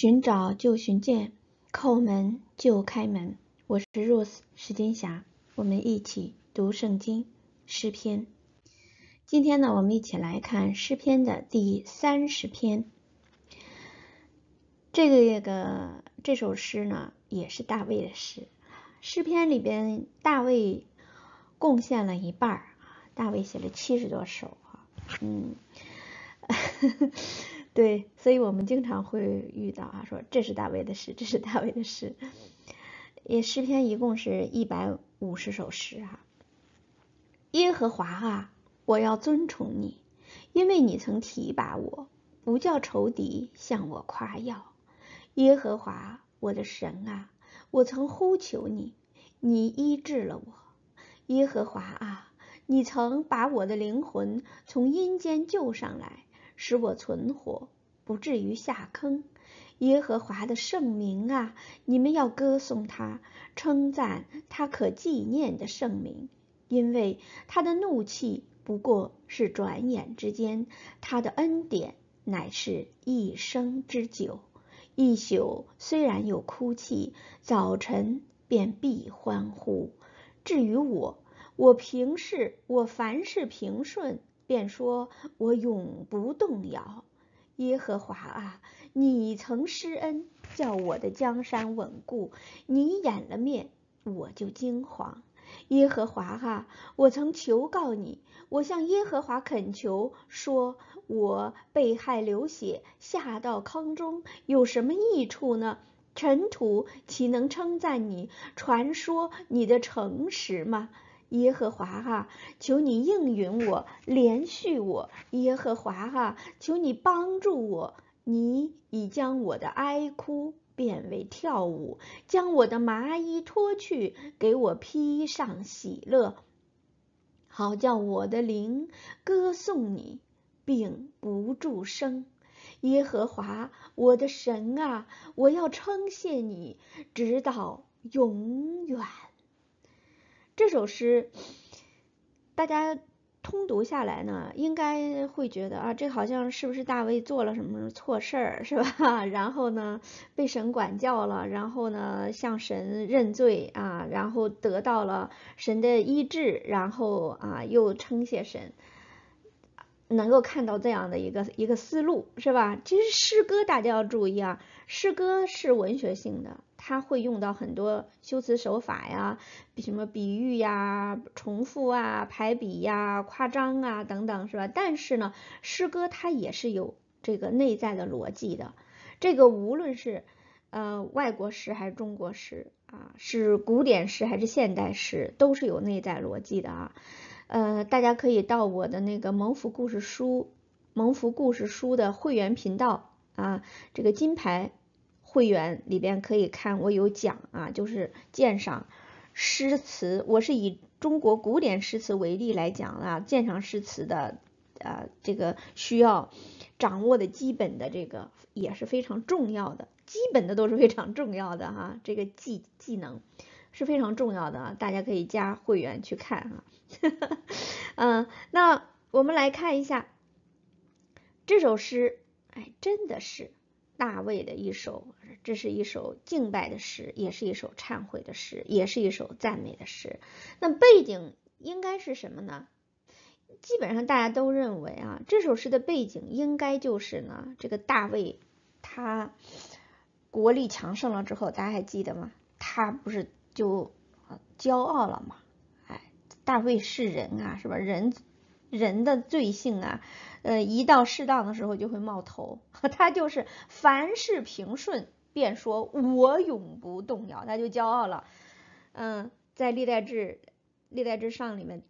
寻找就寻见，叩门就开门。我是 Rose 时金霞，我们一起读圣经诗篇。今天呢，我们一起来看诗篇的第三十篇。这个月个这首诗呢，也是大卫的诗。诗篇里边，大卫贡献了一半儿啊，大卫写了七十多首啊，嗯。对，所以我们经常会遇到啊，说这是大卫的诗，这是大卫的诗。也诗篇一共是一百五十首诗啊。耶和华啊，我要尊崇你，因为你曾提拔我，不叫仇敌向我夸耀。耶和华我的神啊，我曾呼求你，你医治了我。耶和华啊，你曾把我的灵魂从阴间救上来。使我存活，不至于下坑。耶和华的圣名啊，你们要歌颂他，称赞他可纪念的圣名，因为他的怒气不过是转眼之间，他的恩典乃是一生之久。一宿虽然有哭泣，早晨便必欢呼。至于我，我平事，我凡事平顺。便说我永不动摇，耶和华啊，你曾施恩，叫我的江山稳固。你掩了面，我就惊惶。耶和华啊，我曾求告你，我向耶和华恳求，说我被害流血，下到坑中，有什么益处呢？尘土岂能称赞你，传说你的诚实吗？耶和华啊，求你应允我，连续我。耶和华啊，求你帮助我。你已将我的哀哭变为跳舞，将我的麻衣脱去，给我披上喜乐，好叫我的灵歌颂你，并不住声。耶和华，我的神啊，我要称谢你，直到永远。这首诗，大家通读下来呢，应该会觉得啊，这好像是不是大卫做了什么错事儿，是吧？然后呢，被神管教了，然后呢，向神认罪啊，然后得到了神的医治，然后啊，又称谢神，能够看到这样的一个一个思路，是吧？其实诗歌大家要注意啊，诗歌是文学性的。它会用到很多修辞手法呀，什么比喻呀、重复啊、排比呀、夸张啊等等，是吧？但是呢，诗歌它也是有这个内在的逻辑的。这个无论是呃外国诗还是中国诗啊，是古典诗还是现代诗，都是有内在逻辑的啊。呃，大家可以到我的那个蒙福故事书、蒙福故事书的会员频道啊，这个金牌。会员里边可以看，我有讲啊，就是鉴赏诗词，我是以中国古典诗词为例来讲啊，鉴赏诗词的，呃，这个需要掌握的基本的这个也是非常重要的，基本的都是非常重要的哈，这个技技能是非常重要的，啊，大家可以加会员去看哈。嗯，那我们来看一下这首诗，哎，真的是。大卫的一首，这是一首敬拜的诗，也是一首忏悔的诗，也是一首赞美的诗。那背景应该是什么呢？基本上大家都认为啊，这首诗的背景应该就是呢，这个大卫他国力强盛了之后，大家还记得吗？他不是就骄傲了吗？哎，大卫是人啊，是吧？人。人的罪性啊，呃，一到适当的时候就会冒头。他就是凡事平顺便说“我永不动摇”，他就骄傲了。嗯，在历代志、历代志上里面，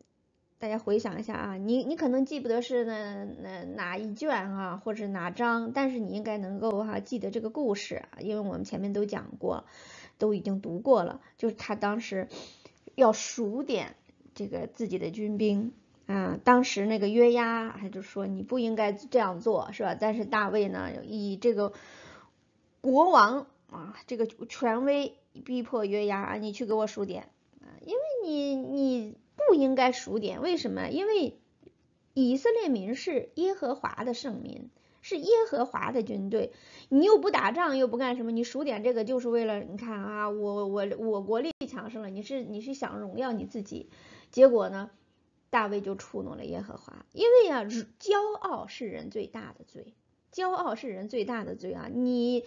大家回想一下啊，你你可能记不得是那那哪一卷啊，或者哪章，但是你应该能够哈记得这个故事，因为我们前面都讲过，都已经读过了。就是他当时要数点这个自己的军兵。嗯，当时那个约押还就说你不应该这样做，是吧？但是大卫呢，以这个国王啊，这个权威逼迫约押啊，你去给我数点啊，因为你你不应该数点，为什么？因为以色列民是耶和华的圣民，是耶和华的军队，你又不打仗，又不干什么，你数点这个就是为了你看啊，我我我国力强盛了，你是你是想荣耀你自己，结果呢？大卫就触怒了耶和华，因为呀，骄傲是人最大的罪，骄傲是人最大的罪啊！你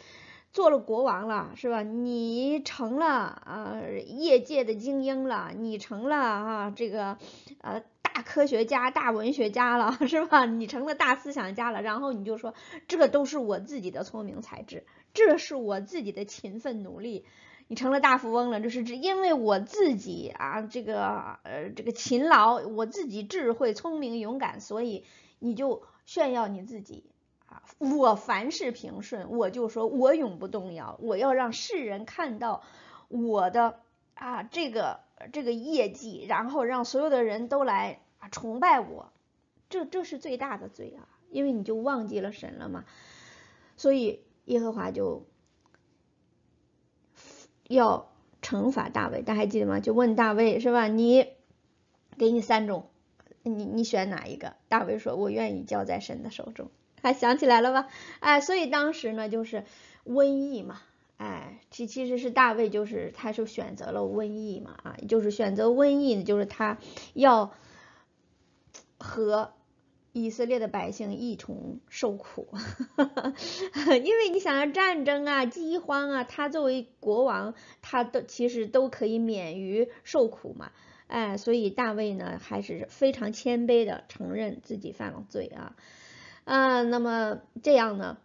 做了国王了，是吧？你成了啊业界的精英了，你成了啊这个呃大科学家、大文学家了，是吧？你成了大思想家了，然后你就说，这都是我自己的聪明才智，这是我自己的勤奋努力。你成了大富翁了，这是指因为我自己啊，这个呃，这个勤劳，我自己智慧、聪明、勇敢，所以你就炫耀你自己啊！我凡事平顺，我就说，我永不动摇，我要让世人看到我的啊，这个这个业绩，然后让所有的人都来啊崇拜我，这这是最大的罪啊！因为你就忘记了神了嘛，所以耶和华就。要惩罚大卫，大家还记得吗？就问大卫是吧？你给你三种，你你选哪一个？大卫说：“我愿意交在神的手中。”还想起来了吧？哎，所以当时呢，就是瘟疫嘛，哎，其其实是大卫就是他是选择了瘟疫嘛，啊，就是选择瘟疫，就是他要和。以色列的百姓一同受苦，因为你想要战争啊、饥荒啊，他作为国王，他都其实都可以免于受苦嘛。哎，所以大卫呢还是非常谦卑的承认自己犯了罪啊。啊，那么这样呢，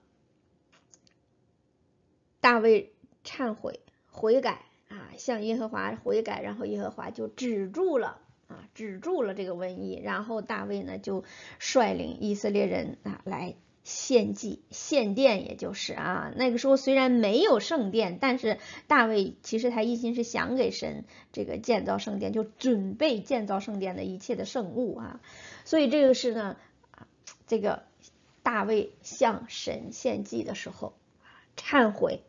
大卫忏悔、悔改啊，向耶和华悔改，然后耶和华就止住了。啊，止住了这个瘟疫，然后大卫呢就率领以色列人啊来献祭献殿，也就是啊那个时候虽然没有圣殿，但是大卫其实他一心是想给神这个建造圣殿，就准备建造圣殿的一切的圣物啊，所以这个是呢啊这个大卫向神献祭的时候忏悔，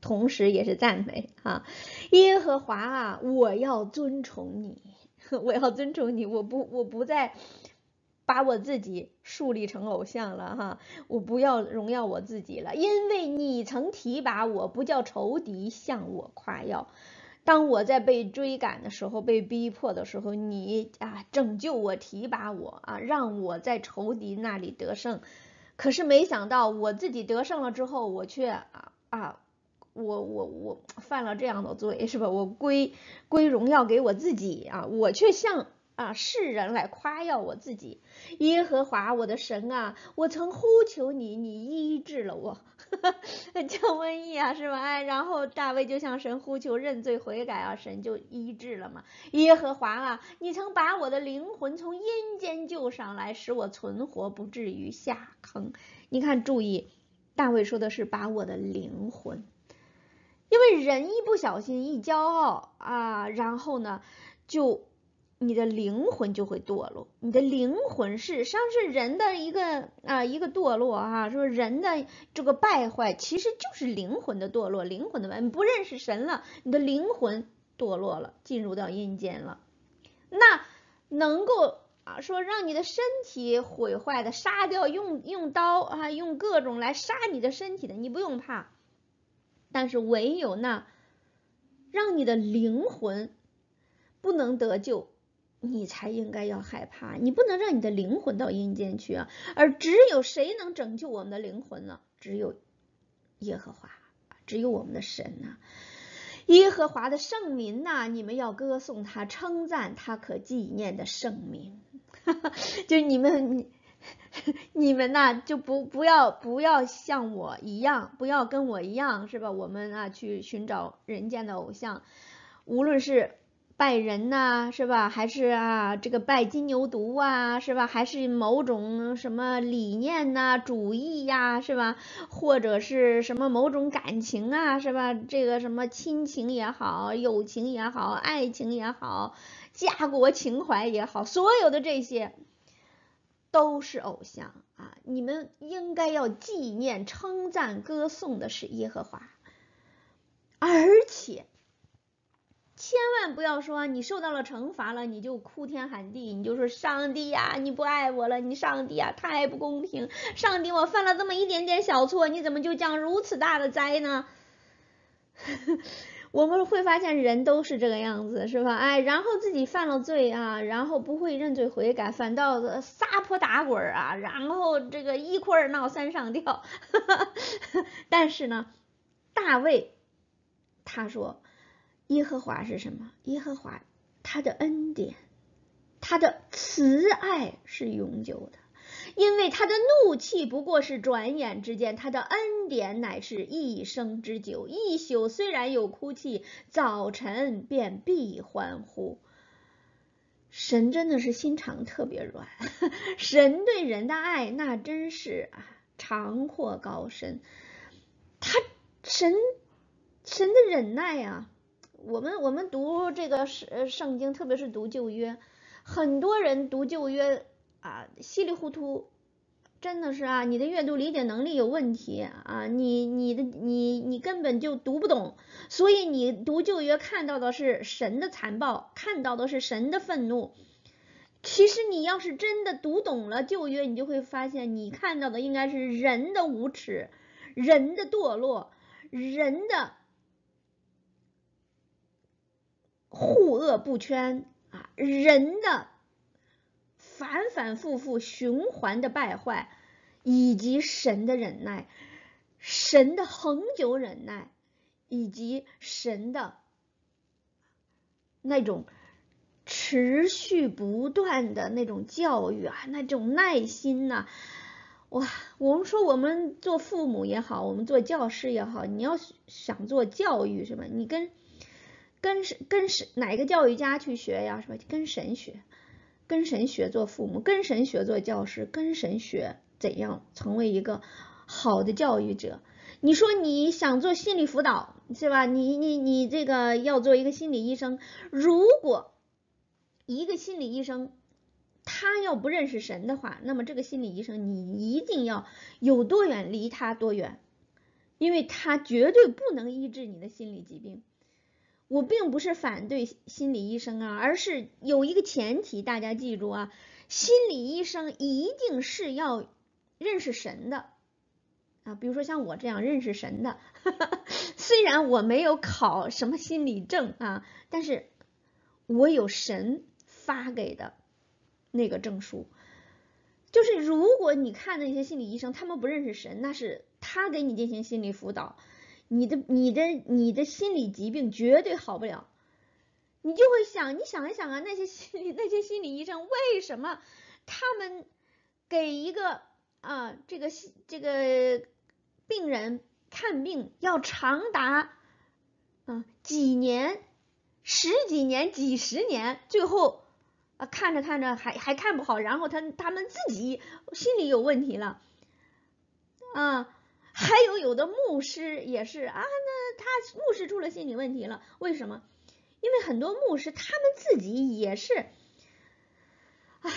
同时也是赞美啊耶和华啊，我要尊崇你。我要尊重你，我不，我不再把我自己树立成偶像了哈，我不要荣耀我自己了，因为你曾提拔我，不叫仇敌向我夸耀。当我在被追赶的时候，被逼迫的时候，你啊拯救我，提拔我啊，让我在仇敌那里得胜。可是没想到我自己得胜了之后，我却啊啊。我我我犯了这样的罪，是吧？我归归荣耀给我自己啊！我却向啊世人来夸耀我自己。耶和华我的神啊，我曾呼求你，你医治了我，救 瘟疫啊，是吧？哎，然后大卫就向神呼求认罪悔改啊，神就医治了嘛。耶和华啊，你曾把我的灵魂从阴间救上来，使我存活不至于下坑。你看，注意，大卫说的是把我的灵魂。因为人一不小心一骄傲啊，然后呢，就你的灵魂就会堕落。你的灵魂是，实上是人的一个啊一个堕落哈。说人的这个败坏其实就是灵魂的堕落，灵魂的你不认识神了，你的灵魂堕落了，进入到阴间了。那能够啊说让你的身体毁坏的杀掉，用用刀啊，用各种来杀你的身体的，你不用怕。但是唯有那，让你的灵魂不能得救，你才应该要害怕。你不能让你的灵魂到阴间去啊！而只有谁能拯救我们的灵魂呢？只有耶和华，只有我们的神呐！耶和华的圣名呐，你们要歌颂他，称赞他，可纪念的圣名。就是你们。你们呐，就不不要不要像我一样，不要跟我一样，是吧？我们啊，去寻找人间的偶像，无论是拜人呐，是吧？还是啊，这个拜金牛犊啊，是吧？还是某种什么理念呐、主义呀，是吧？或者是什么某种感情啊，是吧？这个什么亲情也好，友情也好，爱情也好，家国情怀也好，所有的这些。都是偶像啊！你们应该要纪念、称赞、歌颂的是耶和华，而且千万不要说你受到了惩罚了，你就哭天喊地，你就说上帝呀，你不爱我了，你上帝呀，太不公平！上帝，我犯了这么一点点小错，你怎么就降如此大的灾呢？我们会发现人都是这个样子，是吧？哎，然后自己犯了罪啊，然后不会认罪悔改，反倒撒泼打滚啊，然后这个一哭二闹三上吊。但是呢，大卫他说，耶和华是什么？耶和华他的恩典，他的慈爱是永久的。他的怒气不过是转眼之间，他的恩典乃是一生之久。一宿虽然有哭泣，早晨便必欢呼。神真的是心肠特别软，神对人的爱那真是啊，长阔高深。他神神的忍耐啊，我们我们读这个圣圣经，特别是读旧约，很多人读旧约啊，稀里糊涂。真的是啊，你的阅读理解能力有问题啊！你、你的、你、你根本就读不懂，所以你读旧约看到的是神的残暴，看到的是神的愤怒。其实你要是真的读懂了旧约，你就会发现你看到的应该是人的无耻、人的堕落、人的护恶不悛啊，人的。反反复复循环的败坏，以及神的忍耐，神的恒久忍耐，以及神的那种持续不断的那种教育啊，那种耐心呐，哇！我们说我们做父母也好，我们做教师也好，你要想做教育是吧？你跟跟跟是哪个教育家去学呀？是吧？跟神学。跟神学做父母，跟神学做教师，跟神学怎样成为一个好的教育者？你说你想做心理辅导是吧？你你你这个要做一个心理医生，如果一个心理医生他要不认识神的话，那么这个心理医生你一定要有多远离他多远，因为他绝对不能医治你的心理疾病。我并不是反对心理医生啊，而是有一个前提，大家记住啊，心理医生一定是要认识神的啊，比如说像我这样认识神的，虽然我没有考什么心理证啊，但是我有神发给的那个证书。就是如果你看那些心理医生，他们不认识神，那是他给你进行心理辅导。你的你的你的心理疾病绝对好不了，你就会想你想一想啊，那些心理那些心理医生为什么他们给一个啊这个这个病人看病要长达啊几年十几年几十年，最后啊看着看着还还看不好，然后他他们自己心理有问题了啊。还有有的牧师也是啊，那他牧师出了心理问题了，为什么？因为很多牧师他们自己也是，唉，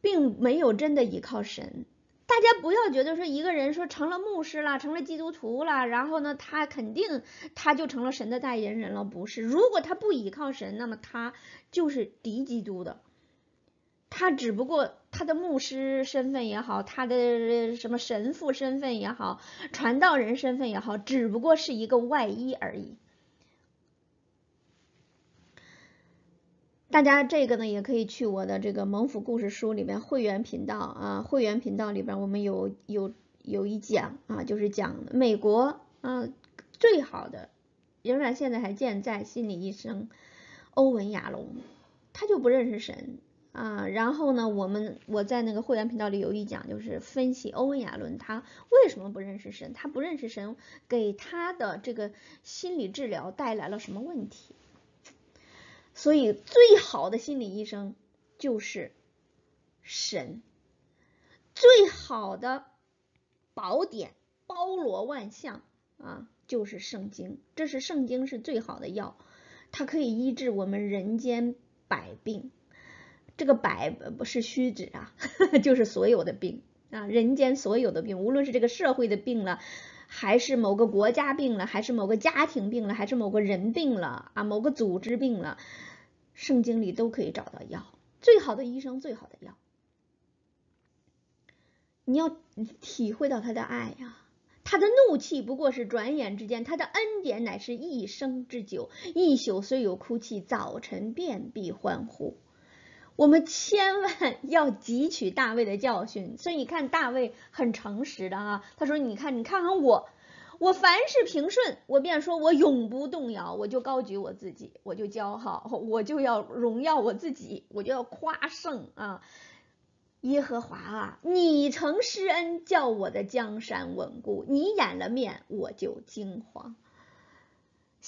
并没有真的依靠神。大家不要觉得说一个人说成了牧师了，成了基督徒了，然后呢，他肯定他就成了神的代言人了，不是？如果他不依靠神，那么他就是敌基督的。他只不过他的牧师身份也好，他的什么神父身份也好，传道人身份也好，只不过是一个外衣而已。大家这个呢，也可以去我的这个蒙福故事书里面会员频道啊，会员频道里边我们有有有一讲啊，就是讲美国啊最好的仍然现在还健在心理医生欧文亚龙，他就不认识神。啊，然后呢？我们我在那个会员频道里有一讲，就是分析欧文亚伦他为什么不认识神，他不认识神给他的这个心理治疗带来了什么问题。所以，最好的心理医生就是神，最好的宝典包罗万象啊，就是圣经。这是圣经是最好的药，它可以医治我们人间百病。这个百不是虚指啊，就是所有的病啊，人间所有的病，无论是这个社会的病了，还是某个国家病了，还是某个家庭病了，还是某个人病了啊，某个组织病了，圣经里都可以找到药，最好的医生，最好的药。你要体会到他的爱呀，他的怒气不过是转眼之间，他的恩典乃是一生之久。一宿虽有哭泣，早晨便必欢呼。我们千万 要汲取大卫的教训，所以你看大卫很诚实的啊，他说：“你看，你看看我，我凡事平顺，我便说我永不动摇，我就高举我自己，我就骄傲，我就要荣耀我自己，我就要夸胜啊！耶和华啊，你曾施恩，叫我的江山稳固，你掩了面，我就惊慌。”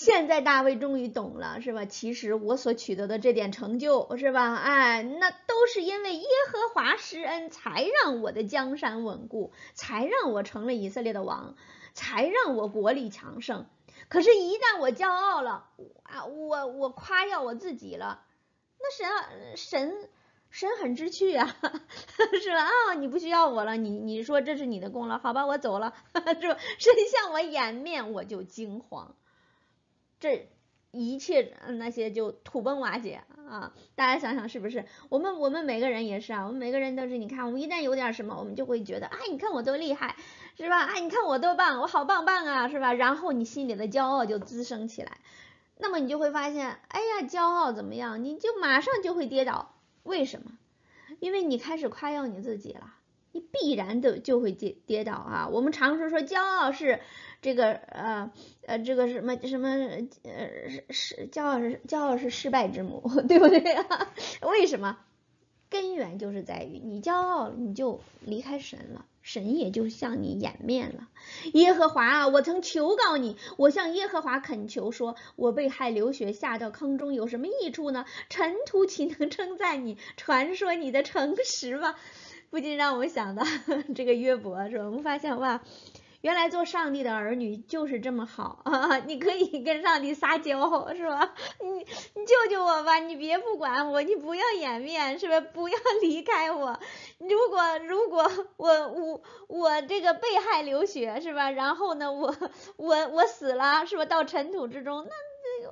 现在大卫终于懂了，是吧？其实我所取得的这点成就，是吧？哎，那都是因为耶和华施恩，才让我的江山稳固，才让我成了以色列的王，才让我国力强盛。可是，一旦我骄傲了啊，我我夸耀我自己了，那神神神很知趣啊，是吧？啊，你不需要我了，你你说这是你的功劳，好吧，我走了，是吧？神向我掩面，我就惊慌。这一切那些就土崩瓦解啊！大家想想是不是？我们我们每个人也是啊，我们每个人都是。你看，我们一旦有点什么，我们就会觉得啊，你看我多厉害，是吧？啊，你看我多棒，我好棒棒啊，是吧？然后你心里的骄傲就滋生起来，那么你就会发现，哎呀，骄傲怎么样？你就马上就会跌倒，为什么？因为你开始夸耀你自己了，你必然的就会跌跌倒啊！我们常说说，骄傲是。这个呃呃，这个什么什么呃是是，骄傲骄傲是失败之母，对不对？为什么？根源就是在于你骄傲了，你就离开神了，神也就向你掩面了。耶和华啊，我曾求告你，我向耶和华恳求说，我被害流血下到坑中，有什么益处呢？尘土岂能称赞你，传说你的诚实吗？不禁让我想到 这个约伯，是我们发现哇。原来做上帝的儿女就是这么好啊！你可以跟上帝撒娇是吧？你你救救我吧！你别不管我，你不要掩面是吧？不要 离开我。如果如果我我我这个被害流血是吧？然后呢我我我死了是吧？到尘土之中，那那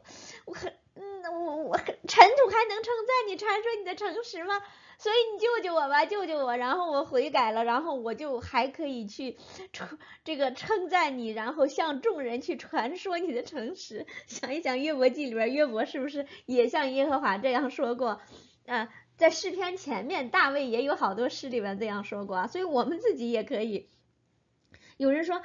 我嗯我我尘土还能称赞你传说你的诚实吗？所以你救救我吧，救救我！然后我悔改了，然后我就还可以去，称这个称赞你，然后向众人去传说你的诚实。想一想，《约伯记》里边约伯是不是也像耶和华这样说过？啊，在诗篇前面，大卫也有好多诗里边这样说过啊。所以我们自己也可以。有人说，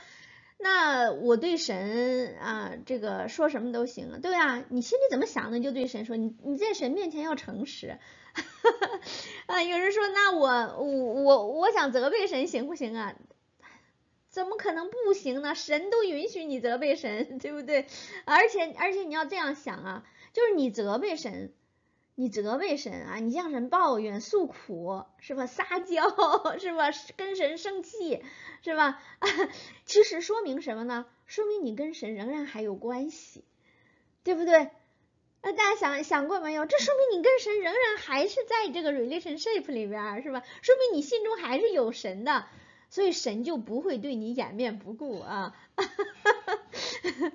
那我对神啊，这个说什么都行啊？对啊，你心里怎么想的，你就对神说。你你在神面前要诚实。哈哈，啊，有人说，那我我我我想责备神行不行啊？怎么可能不行呢？神都允许你责备神，对不对？而且而且你要这样想啊，就是你责备神，你责备神啊，你向神抱怨诉苦是吧？撒娇是吧？跟神生气是吧？啊？其实说明什么呢？说明你跟神仍然还有关系，对不对？那大家想想过没有？这说明你跟神仍然还是在这个 relationship 里边，是吧？说明你心中还是有神的，所以神就不会对你掩面不顾啊！哈哈哈哈哈。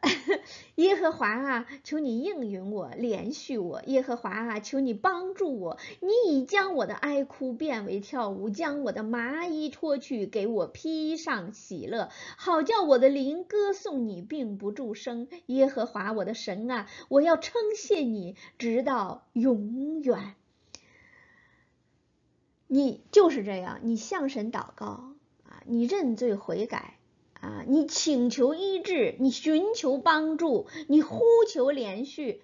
耶和华啊，求你应允我，连续我。耶和华啊，求你帮助我。你已将我的哀哭变为跳舞，将我的麻衣脱去，给我披上喜乐，好叫我的灵歌颂你，并不住声。耶和华我的神啊，我要称谢你直到永远。你就是这样，你向神祷告啊，你认罪悔改。你请求医治，你寻求帮助，你呼求连续，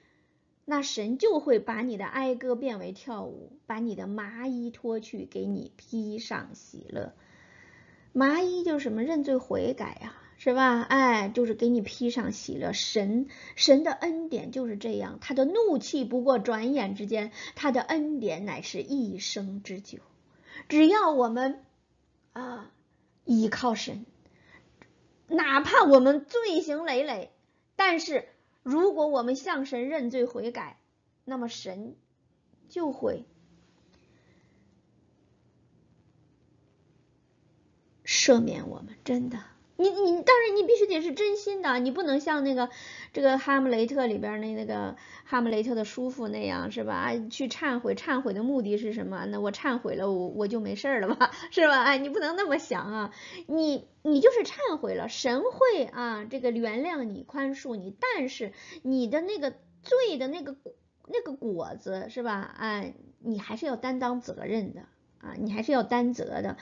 那神就会把你的哀歌变为跳舞，把你的麻衣脱去，给你披上喜乐。麻衣就是什么认罪悔改呀，是吧？哎，就是给你披上喜乐。神神的恩典就是这样，他的怒气不过转眼之间，他的恩典乃是一生之久。只要我们啊，依靠神。哪怕我们罪行累累，但是如果我们向神认罪悔改，那么神就会赦免我们，真的。你你，当然你必须得是真心的，你不能像那个这个《哈姆雷特》里边那那个哈姆雷特的叔父那样是吧？去忏悔，忏悔的目的是什么？那我忏悔了，我我就没事儿了吧？是吧？哎，你不能那么想啊！你你就是忏悔了，神会啊这个原谅你、宽恕你，但是你的那个罪的那个那个果子是吧？哎，你还是要担当责任的啊，你还是要担责的，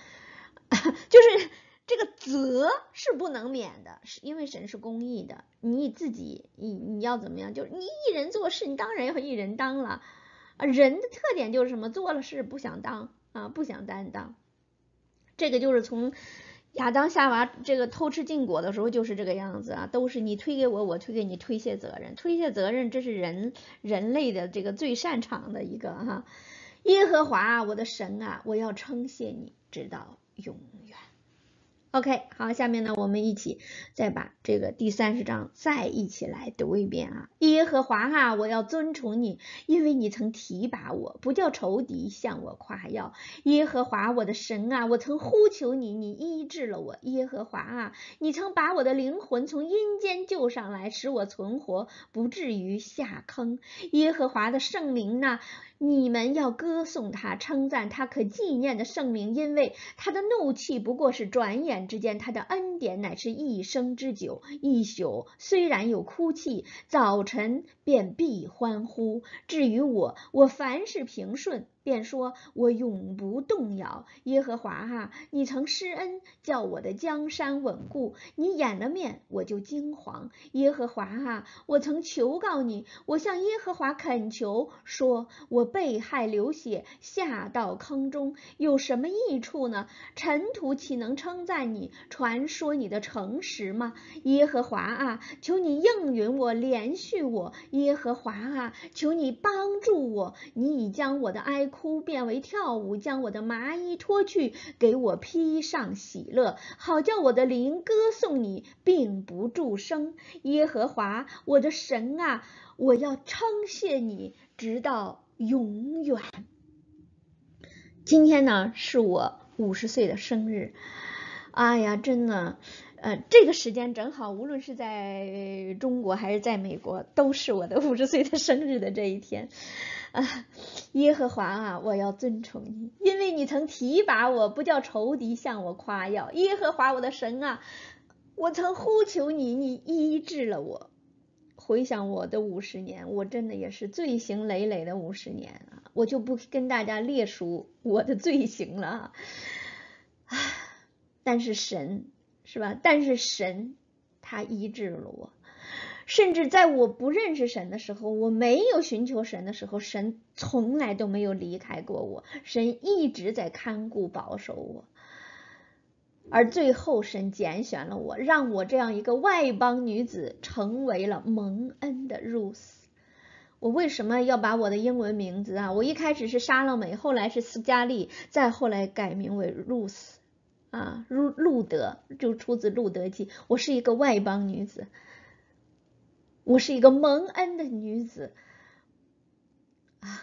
就是。这个责是不能免的，是因为神是公义的。你自己，你你要怎么样？就是你一人做事，你当然要一人当了。啊，人的特点就是什么？做了事不想当啊，不想担当。这个就是从亚当夏娃这个偷吃禁果的时候就是这个样子啊，都是你推给我，我推给你，推卸责任，推卸责任，这是人人类的这个最擅长的一个哈。耶和华我的神啊，我要称谢你直到永远。O.K. 好，下面呢，我们一起再把这个第三十章再一起来读一遍啊。耶和华哈，我要尊崇你，因为你曾提拔我，不叫仇敌向我夸耀。耶和华我的神啊，我曾呼求你，你医治了我。耶和华啊，你曾把我的灵魂从阴间救上来，使我存活，不至于下坑。耶和华的圣灵呢？你们要歌颂他，称赞他可纪念的圣名，因为他的怒气不过是转眼之间，他的恩典乃是一生之久。一宿虽然有哭泣，早晨便必欢呼。至于我，我凡事平顺。便说：“我永不动摇，耶和华哈，你曾施恩，叫我的江山稳固。你掩了面，我就惊惶。耶和华哈，我曾求告你，我向耶和华恳求，说我被害流血，下到坑中，有什么益处呢？尘土岂能称赞你，传说你的诚实吗？耶和华啊，求你应允我，连续我。耶和华啊，求你帮助我，你已将我的哀。”哭变为跳舞，将我的麻衣脱去，给我披上喜乐，好叫我的灵歌送你，并不住生。耶和华，我的神啊，我要称谢你，直到永远。今天呢，是我五十岁的生日。哎呀，真的，呃，这个时间正好，无论是在中国还是在美国，都是我的五十岁的生日的这一天。啊，耶和华啊，我要尊崇你，因为你曾提拔我，不叫仇敌向我夸耀。耶和华我的神啊，我曾呼求你，你医治了我。回想我的五十年，我真的也是罪行累累的五十年啊，我就不跟大家列数我的罪行了。但是神，是吧？但是神。他医治了我，甚至在我不认识神的时候，我没有寻求神的时候，神从来都没有离开过我，神一直在看顾、保守我。而最后，神拣选了我，让我这样一个外邦女子成为了蒙恩的露丝。我为什么要把我的英文名字啊？我一开始是莎乐美，后来是斯嘉丽，再后来改名为露丝。啊，路路德就出自《路德记》。我是一个外邦女子，我是一个蒙恩的女子啊！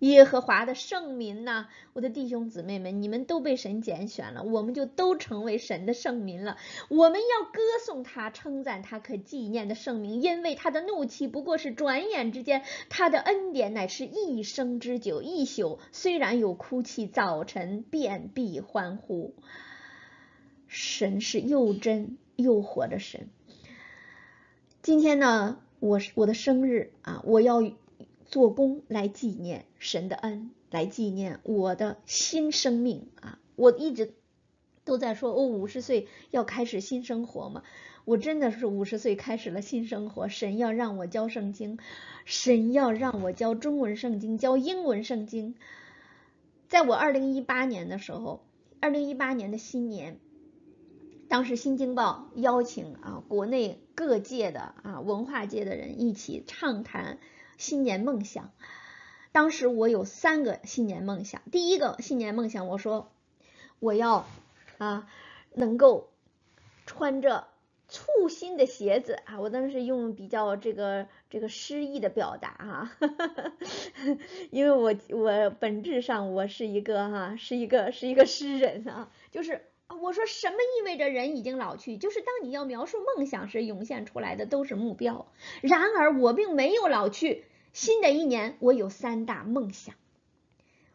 耶和华的圣民呐，我的弟兄姊妹们，你们都被神拣选了，我们就都成为神的圣民了。我们要歌颂他，称赞他，可纪念的圣名，因为他的怒气不过是转眼之间，他的恩典乃是一生之久。一宿虽然有哭泣，早晨遍地欢呼。神是又真又活的神。今天呢，我我的生日啊，我要做工来纪念神的恩，来纪念我的新生命啊！我一直都在说，我五十岁要开始新生活嘛。我真的是五十岁开始了新生活。神要让我教圣经，神要让我教中文圣经，教英文圣经。在我二零一八年的时候，二零一八年的新年。当时《新京报》邀请啊，国内各界的啊文化界的人一起畅谈新年梦想。当时我有三个新年梦想。第一个新年梦想，我说我要啊能够穿着簇新的鞋子啊。我当时用比较这个这个诗意的表达哈，因为我我本质上我是一个哈是一个是一个诗人啊，就是。我说什么意味着人已经老去？就是当你要描述梦想时，涌现出来的都是目标。然而我并没有老去。新的一年，我有三大梦想：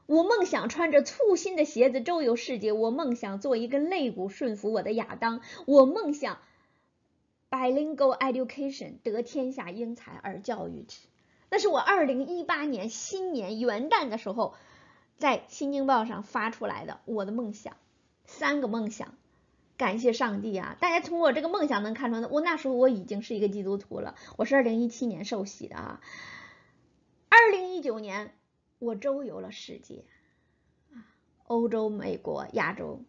我梦想穿着簇新的鞋子周游世界；我梦想做一根肋骨顺服我的亚当；我梦想 bilingual education 得天下英才而教育之。那是我2018年新年元旦的时候，在《新京报》上发出来的我的梦想。三个梦想，感谢上帝啊！大家从我这个梦想能看出来，我那时候我已经是一个基督徒了，我是二零一七年受洗的啊。二零一九年我周游了世界欧洲、美国、亚洲。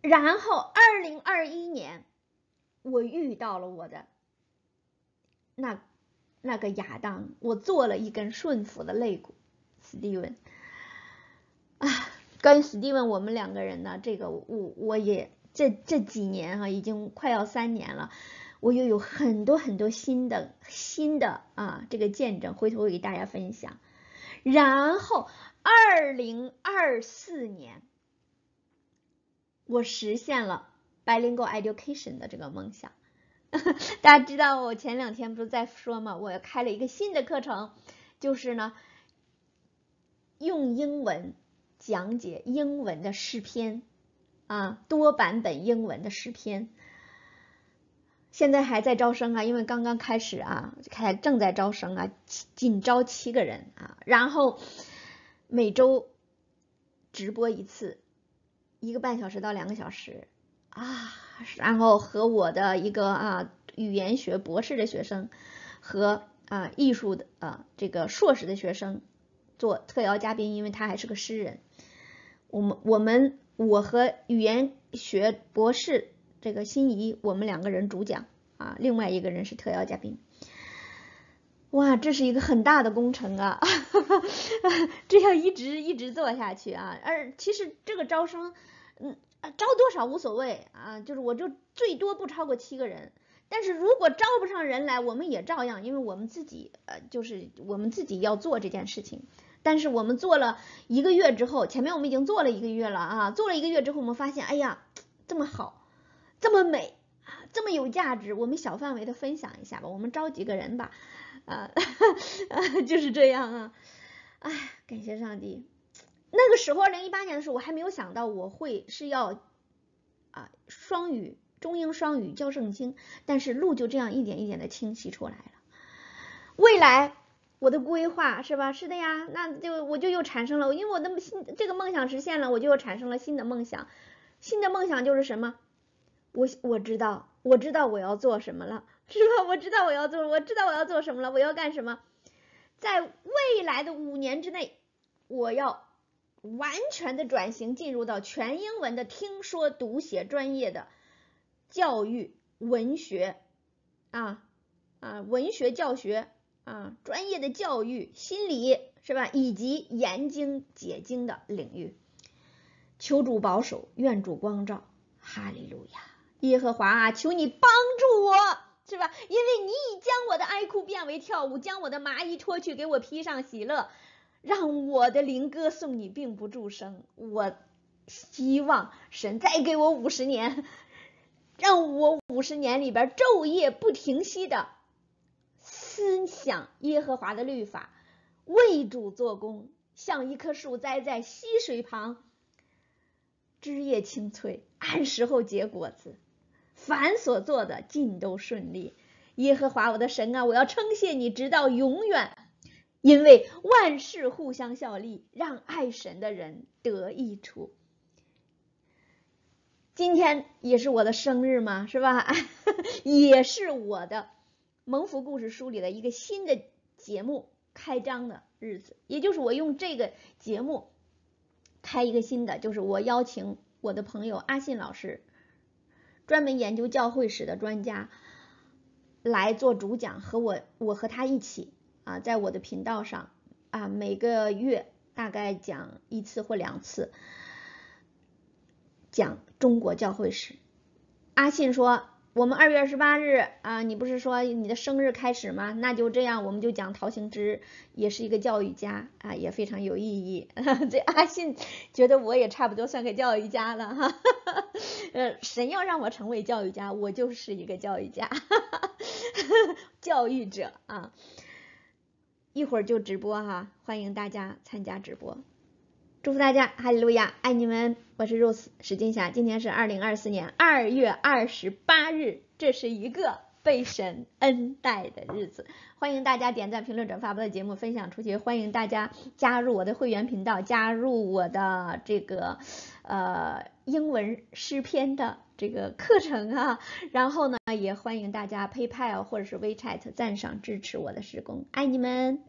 然后二零二一年我遇到了我的那那个亚当，我做了一根顺服的肋骨，史蒂文啊。关 e 史蒂文，我们两个人呢，这个我我也这这几年哈，已经快要三年了，我又有很多很多新的新的啊这个见证，回头我给大家分享。然后，二零二四年，我实现了 bilingual education 的这个梦想。大家知道，我前两天不是在说嘛，我开了一个新的课程，就是呢，用英文。讲解英文的诗篇，啊，多版本英文的诗篇。现在还在招生啊，因为刚刚开始啊，开正在招生啊，仅招七个人啊。然后每周直播一次，一个半小时到两个小时啊。然后和我的一个啊语言学博士的学生和啊艺术的啊这个硕士的学生。做特邀嘉宾，因为他还是个诗人。我们我们我和语言学博士这个心仪，我们两个人主讲啊，另外一个人是特邀嘉宾。哇，这是一个很大的工程啊！这要一直一直做下去啊。而其实这个招生，嗯，招多少无所谓啊，就是我就最多不超过七个人。但是如果招不上人来，我们也照样，因为我们自己呃，就是我们自己要做这件事情。但是我们做了一个月之后，前面我们已经做了一个月了啊，做了一个月之后，我们发现，哎呀，这么好，这么美啊，这么有价值，我们小范围的分享一下吧，我们招几个人吧，啊，就是这样啊，哎，感谢上帝，那个时候二零一八年的时候，我还没有想到我会是要啊双语中英双语教圣经，但是路就这样一点一点的清晰出来了，未来。我的规划是吧？是的呀，那就我就又产生了，因为我的新这个梦想实现了，我就又产生了新的梦想。新的梦想就是什么？我我知道，我知道我要做什么了，是吧？我知道我要做，我知道我要做什么了，我要干什么？在未来的五年之内，我要完全的转型，进入到全英文的听说读写专业的教育文学啊啊，文学教学。啊，专业的教育、心理是吧？以及研经解经的领域，求主保守，愿主光照，哈利路亚，耶和华啊，求你帮助我，是吧？因为你已将我的哀哭变为跳舞，将我的麻衣脱去，给我披上喜乐，让我的灵歌送你，并不住声。我希望神再给我五十年，让我五十年里边昼夜不停息的。遵享耶和华的律法，为主做工，像一棵树栽在溪水旁，枝叶青翠，按时候结果子，凡所做的尽都顺利。耶和华我的神啊，我要称谢你直到永远，因为万事互相效力，让爱神的人得益处。今天也是我的生日嘛，是吧？也是我的。蒙福故事书里的一个新的节目开张的日子，也就是我用这个节目开一个新的，就是我邀请我的朋友阿信老师，专门研究教会史的专家来做主讲，和我我和他一起啊，在我的频道上啊，每个月大概讲一次或两次，讲中国教会史。阿信说。我们二月二十八日啊，你不是说你的生日开始吗？那就这样，我们就讲陶行知，也是一个教育家啊，也非常有意义。这阿信觉得我也差不多算个教育家了哈，呃，谁要让我成为教育家，我就是一个教育家，教育者啊。一会儿就直播哈，欢迎大家参加直播。祝福大家，哈利路亚，爱你们！我是 Rose 史金霞，今天是二零二四年二月二十八日，这是一个被神恩待的日子。欢迎大家点赞、评论、转发我的节目，分享出去。欢迎大家加入我的会员频道，加入我的这个，呃，英文诗篇的这个课程啊。然后呢，也欢迎大家 PayPal 或者是 WeChat 赞赏支持我的施工，爱你们！